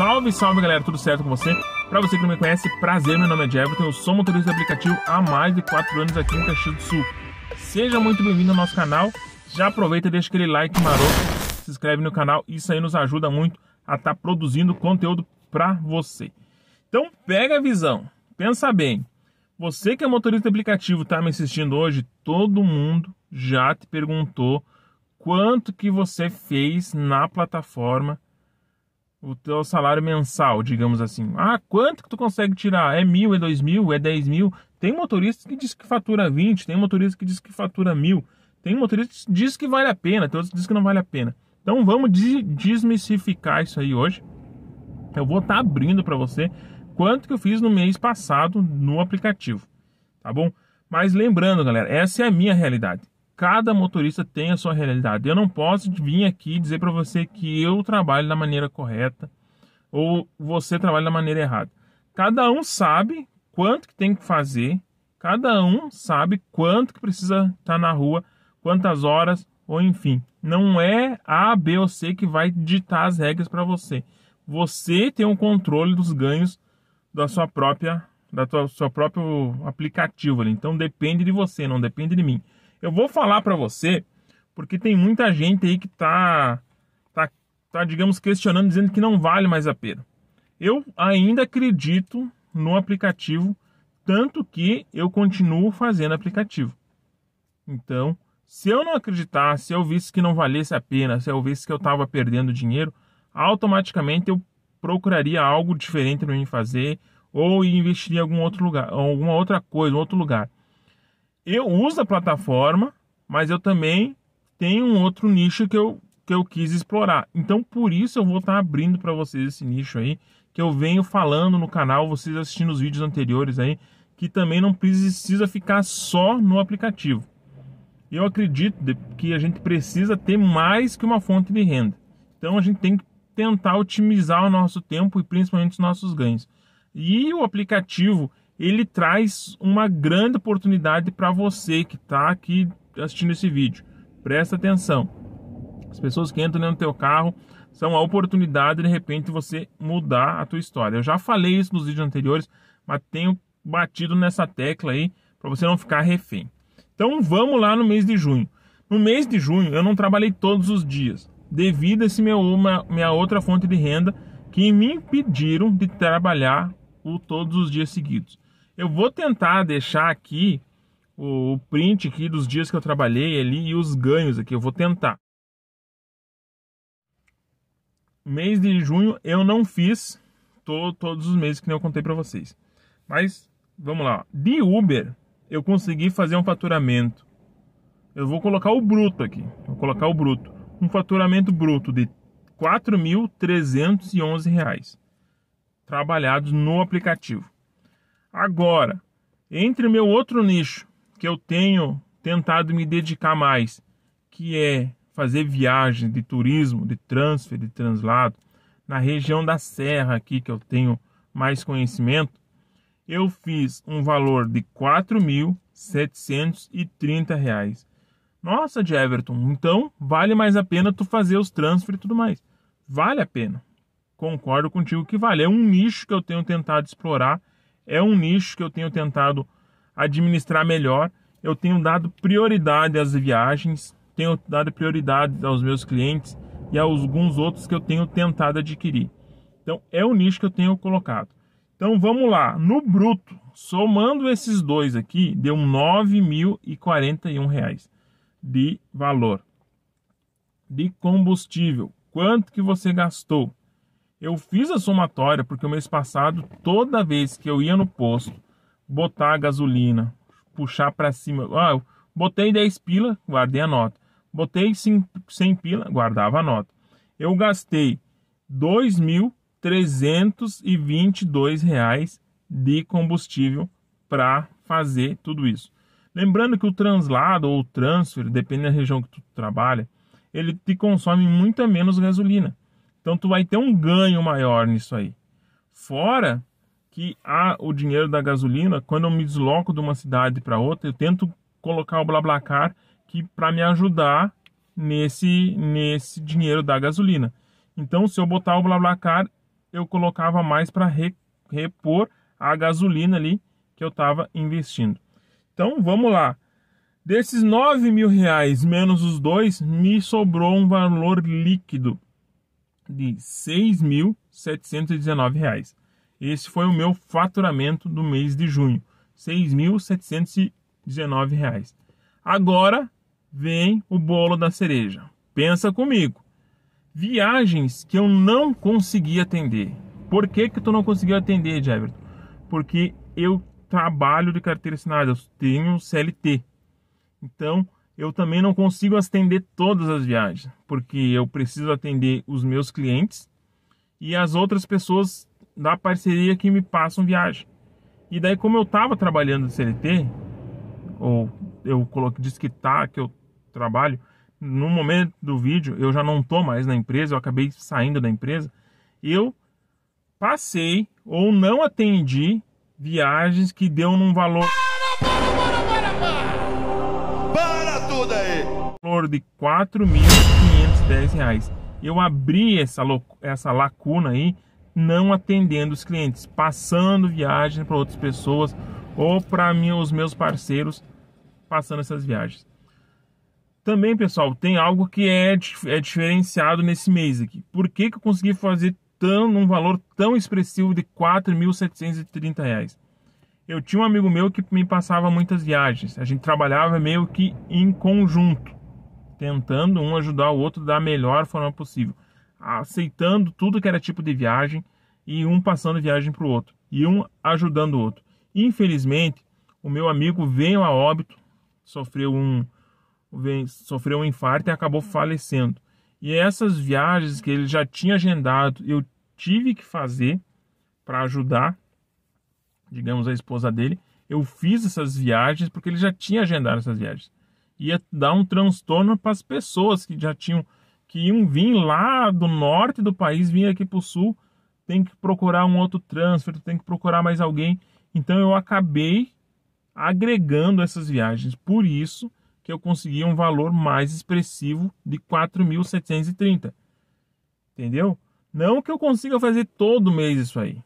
Salve, salve galera, tudo certo com você? Para você que não me conhece, prazer, meu nome é Jefferson, eu sou motorista aplicativo há mais de 4 anos aqui em Caxias do Sul. Seja muito bem-vindo ao nosso canal, já aproveita e deixa aquele like maroto, se inscreve no canal, isso aí nos ajuda muito a estar tá produzindo conteúdo para você. Então pega a visão, pensa bem, você que é motorista aplicativo tá me assistindo hoje, todo mundo já te perguntou quanto que você fez na plataforma o teu salário mensal, digamos assim. Ah, quanto que tu consegue tirar? É mil, é dois mil, é dez mil? Tem motorista que diz que fatura vinte, tem motorista que diz que fatura mil, tem motorista que diz que vale a pena, tem outros que diz que não vale a pena. Então vamos desmistificar isso aí hoje. Eu vou estar tá abrindo para você quanto que eu fiz no mês passado no aplicativo, tá bom? Mas lembrando, galera, essa é a minha realidade. Cada motorista tem a sua realidade. Eu não posso vir aqui dizer para você que eu trabalho da maneira correta ou você trabalha da maneira errada. Cada um sabe quanto que tem que fazer, cada um sabe quanto que precisa estar tá na rua, quantas horas, ou enfim. Não é A, B ou C que vai ditar as regras para você. Você tem o um controle dos ganhos da sua própria da seu próprio aplicativo ali. Então depende de você, não depende de mim. Eu vou falar para você, porque tem muita gente aí que tá, tá, tá, digamos, questionando, dizendo que não vale mais a pena. Eu ainda acredito no aplicativo, tanto que eu continuo fazendo aplicativo. Então, se eu não acreditasse, se eu visse que não valesse a pena, se eu visse que eu estava perdendo dinheiro, automaticamente eu procuraria algo diferente para mim fazer ou investiria em algum outro lugar, alguma outra coisa, outro lugar eu uso a plataforma, mas eu também tenho um outro nicho que eu, que eu quis explorar. Então, por isso eu vou estar abrindo para vocês esse nicho aí, que eu venho falando no canal, vocês assistindo os vídeos anteriores aí, que também não precisa ficar só no aplicativo. Eu acredito que a gente precisa ter mais que uma fonte de renda. Então, a gente tem que tentar otimizar o nosso tempo e principalmente os nossos ganhos. E o aplicativo ele traz uma grande oportunidade para você que está aqui assistindo esse vídeo. Presta atenção. As pessoas que entram no teu carro são a oportunidade de repente você mudar a tua história. Eu já falei isso nos vídeos anteriores, mas tenho batido nessa tecla aí para você não ficar refém. Então vamos lá no mês de junho. No mês de junho eu não trabalhei todos os dias, devido a esse meu uma, minha outra fonte de renda que me impediram de trabalhar o todos os dias seguidos. Eu vou tentar deixar aqui o print aqui dos dias que eu trabalhei ali e os ganhos aqui. Eu vou tentar. Mês de junho eu não fiz todos os meses que nem eu contei para vocês. Mas vamos lá. De Uber eu consegui fazer um faturamento. Eu vou colocar o bruto aqui. Vou colocar o bruto. Um faturamento bruto de R$ reais trabalhados no aplicativo. Agora, entre o meu outro nicho que eu tenho tentado me dedicar mais, que é fazer viagens de turismo, de transfer, de translado, na região da Serra aqui que eu tenho mais conhecimento, eu fiz um valor de R$ 4.730. Nossa, de Everton, então vale mais a pena tu fazer os transfer e tudo mais. Vale a pena. Concordo contigo que vale. É um nicho que eu tenho tentado explorar é um nicho que eu tenho tentado administrar melhor. Eu tenho dado prioridade às viagens, tenho dado prioridade aos meus clientes e a alguns outros que eu tenho tentado adquirir. Então, é o nicho que eu tenho colocado. Então, vamos lá. No bruto, somando esses dois aqui, deu R$ 9.041 de valor de combustível. Quanto que você gastou? Eu fiz a somatória porque o mês passado, toda vez que eu ia no posto, botar a gasolina, puxar para cima, ah, eu botei 10 pila, guardei a nota. Botei 100 pila, guardava a nota. Eu gastei R$ 2.322 de combustível para fazer tudo isso. Lembrando que o translado ou o transfer, depende da região que tu trabalha, ele te consome muita menos gasolina. Então tu vai ter um ganho maior nisso aí. Fora que há o dinheiro da gasolina, quando eu me desloco de uma cidade para outra, eu tento colocar o BlaBlaCar que para me ajudar nesse nesse dinheiro da gasolina. Então, se eu botar o BlaBlaCar, eu colocava mais para re, repor a gasolina ali que eu estava investindo. Então, vamos lá. Desses nove mil reais menos os dois, me sobrou um valor líquido de R$ 6.719. Esse foi o meu faturamento do mês de junho, R$ 6.719. Agora vem o bolo da cereja. Pensa comigo. Viagens que eu não consegui atender. Por que que tu não conseguiu atender, Jefferson? Porque eu trabalho de carteira assinada, eu tenho CLT. Então, eu também não consigo atender todas as viagens, porque eu preciso atender os meus clientes e as outras pessoas da parceria que me passam viagem. E daí, como eu estava trabalhando no CLT, ou eu coloquei, disse que tá, que eu trabalho, no momento do vídeo eu já não tô mais na empresa, eu acabei saindo da empresa, eu passei ou não atendi viagens que deu num valor ajuda aí. Valor de R$ reais. Eu abri essa, essa lacuna aí, não atendendo os clientes, passando viagem para outras pessoas ou para mim os meus parceiros passando essas viagens. Também, pessoal, tem algo que é, é diferenciado nesse mês aqui. Por que, que eu consegui fazer tão, um valor tão expressivo de R$ 4.730? Eu tinha um amigo meu que me passava muitas viagens. A gente trabalhava meio que em conjunto, tentando um ajudar o outro da melhor forma possível, aceitando tudo que era tipo de viagem e um passando viagem para o outro e um ajudando o outro. Infelizmente, o meu amigo veio a óbito, sofreu um sofreu um infarto e acabou falecendo. E essas viagens que ele já tinha agendado, eu tive que fazer para ajudar digamos, a esposa dele, eu fiz essas viagens porque ele já tinha agendado essas viagens. Ia dar um transtorno para as pessoas que já tinham, que iam vir lá do norte do país, vir aqui para o sul, tem que procurar um outro transfer, tem que procurar mais alguém. Então eu acabei agregando essas viagens, por isso que eu consegui um valor mais expressivo de 4.730. Entendeu? Não que eu consiga fazer todo mês isso aí.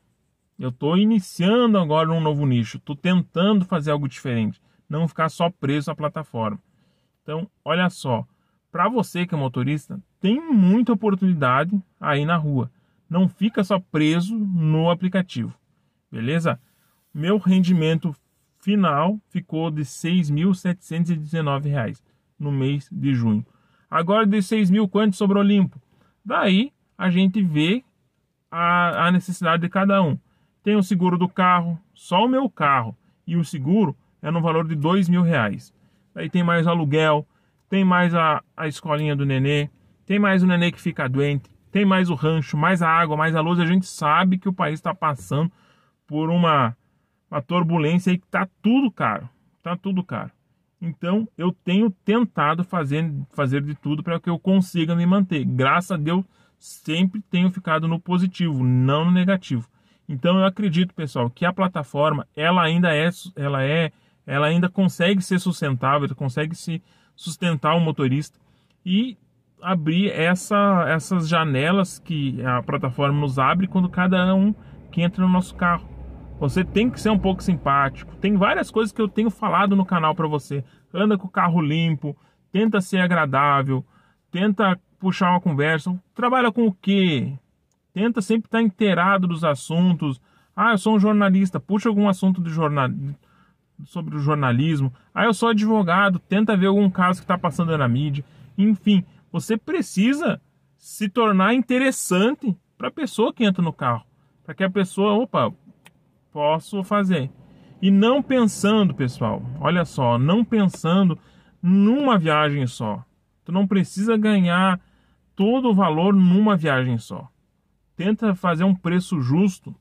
Eu estou iniciando agora um novo nicho, estou tentando fazer algo diferente, não ficar só preso à plataforma. Então, olha só, para você que é motorista, tem muita oportunidade aí na rua. Não fica só preso no aplicativo, beleza? Meu rendimento final ficou de R$ 6.719 no mês de junho. Agora de 6 mil, quanto sobrou limpo? Daí a gente vê a, a necessidade de cada um. Tem o seguro do carro, só o meu carro. E o seguro é no valor de dois mil reais. Aí tem mais aluguel, tem mais a, a escolinha do nenê, tem mais o nenê que fica doente, tem mais o rancho, mais a água, mais a luz. A gente sabe que o país está passando por uma, uma turbulência e que está tudo caro. está tudo caro. Então eu tenho tentado fazer, fazer de tudo para que eu consiga me manter. Graças a Deus, sempre tenho ficado no positivo, não no negativo. Então eu acredito, pessoal, que a plataforma ela ainda é, ela é, ela ainda consegue ser sustentável, consegue se sustentar o motorista e abrir essa, essas janelas que a plataforma nos abre quando cada um que entra no nosso carro. Você tem que ser um pouco simpático. Tem várias coisas que eu tenho falado no canal para você. Anda com o carro limpo, tenta ser agradável, tenta puxar uma conversa. Trabalha com o quê? tenta sempre estar tá inteirado dos assuntos. Ah, eu sou um jornalista, puxa algum assunto de jornal... sobre o jornalismo. Ah, eu sou advogado, tenta ver algum caso que está passando na mídia. Enfim, você precisa se tornar interessante para a pessoa que entra no carro. Para que a pessoa, opa, posso fazer. E não pensando, pessoal, olha só, não pensando numa viagem só. Tu não precisa ganhar todo o valor numa viagem só tenta fazer um preço justo,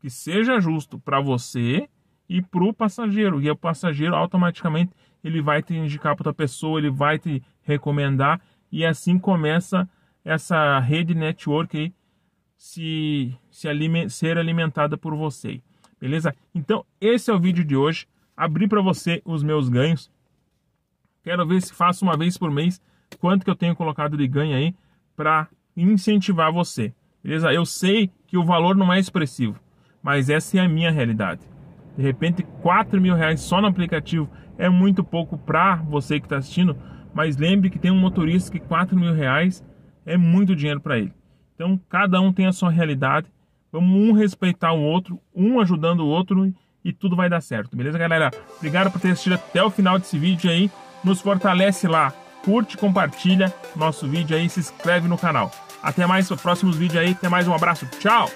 que seja justo para você e para o passageiro. E o passageiro automaticamente ele vai te indicar para outra pessoa, ele vai te recomendar e assim começa essa rede network aí se, se aliment, ser alimentada por você. Beleza? Então esse é o vídeo de hoje. Abri para você os meus ganhos. Quero ver se faço uma vez por mês quanto que eu tenho colocado de ganho aí para incentivar você. Beleza? Eu sei que o valor não é expressivo, mas essa é a minha realidade. De repente, 4 mil reais só no aplicativo é muito pouco para você que está assistindo, mas lembre que tem um motorista que 4 mil reais é muito dinheiro para ele. Então, cada um tem a sua realidade, vamos um respeitar o outro, um ajudando o outro e tudo vai dar certo, beleza, galera? Obrigado por ter assistido até o final desse vídeo aí, nos fortalece lá, curte, compartilha nosso vídeo aí, se inscreve no canal. Até mais próximos vídeos aí. Até mais, um abraço. Tchau!